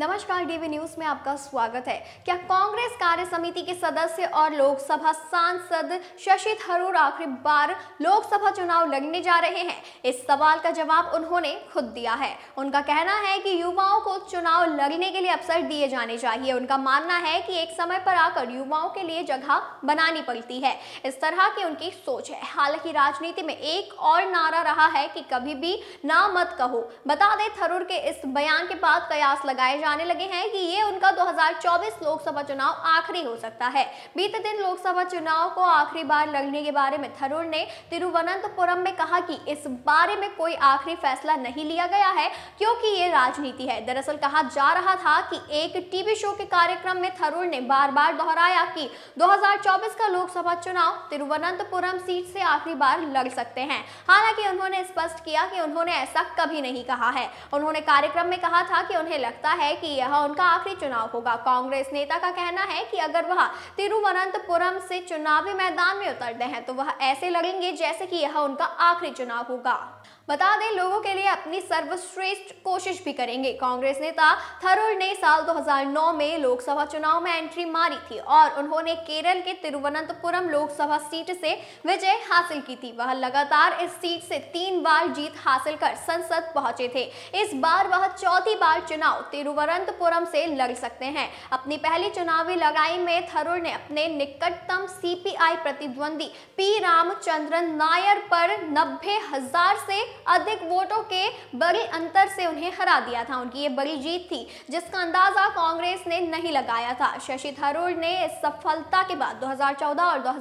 नमस्कार DV news में आपका स्वागत है क्या कांग्रेस कार्य समिति के सदस्य और लोकसभा सांसद शशि थरूर आखिरी बार लोकसभा चुनाव लगने जा रहे हैं इस सवाल का जवाब उन्होंने खुद दिया है उनका कहना है कि युवाओं को चुनाव लगने के लिए अवसर दिए जाने चाहिए उनका मानना है कि एक समय पर आकर युवाओं के लिए जगह बनानी पड़ती है इस तरह की उनकी सोच है हालांकि राजनीति में एक और नारा रहा है कि कभी भी ना मत कहो बता दे थरूर के इस बयान के बाद कयास लगाए जा लगाने लगे हैं कि ये उनका 2024 लोकसभा चुनाव आखिरी हो सकता है बीते दिन लोकसभा चुनाव को आखिरी बार लड़ने के बारे में थरूर ने तिरुवनंतपुरम में कहा कि इस बारे में कोई आखिरी फैसला नहीं लिया गया है क्योंकि ये राजनीति है दरअसल कहा जा रहा था कि एक टीवी शो के कार्यक्रम में थरूर ने बार बार दोहराया कि दो का लोकसभा चुनाव तिरुवनंतपुरम सीट से आखिरी बार लड़ सकते हैं हालांकि उन्होंने स्पष्ट किया कि उन्होंने ऐसा कभी नहीं कहा है उन्होंने कार्यक्रम में कहा था कि उन्हें लगता है कि यह उनका आखिरी चुनाव होगा कांग्रेस नेता का कहना है कि अगर वह तिरुवनंतपुरम से चुनावी मैदान में उतरते हैं तो वह ऐसे लगेंगे जैसे कि यह उनका आखिरी चुनाव होगा बता दें लोगों के लिए अपनी सर्वश्रेष्ठ कोशिश भी करेंगे कांग्रेस नेता थरूर ने साल 2009 में लोकसभा चुनाव में एंट्री मारी थी और उन्होंने केरल के तिरुवनंतपुरम लोकसभा सीट से विजय हासिल की थी वह लगातार इस सीट से तीन बार जीत हासिल कर संसद पहुंचे थे इस बार वह चौथी बार चुनाव तिरुवन तिरुवनंतपुरम से लड़ सकते हैं अपनी पहली चुनावी लड़ाई में थरूर ने अपने निकटतम सीपीआई प्रतिद्वंदी पी रामचंद्रन नायर पर नब्बे हजार से अधिक वोटों के बड़े अंतर से उन्हें हरा दिया था उनकी ये बड़ी जीत थी जिसका अंदाजा कांग्रेस ने नहीं लगाया था शशि थरूर ने इस सफलता के बाद दो और दो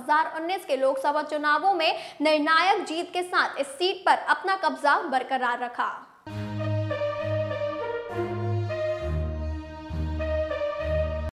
के लोकसभा चुनावों में निर्णायक जीत के साथ इस सीट पर अपना कब्जा बरकरार रखा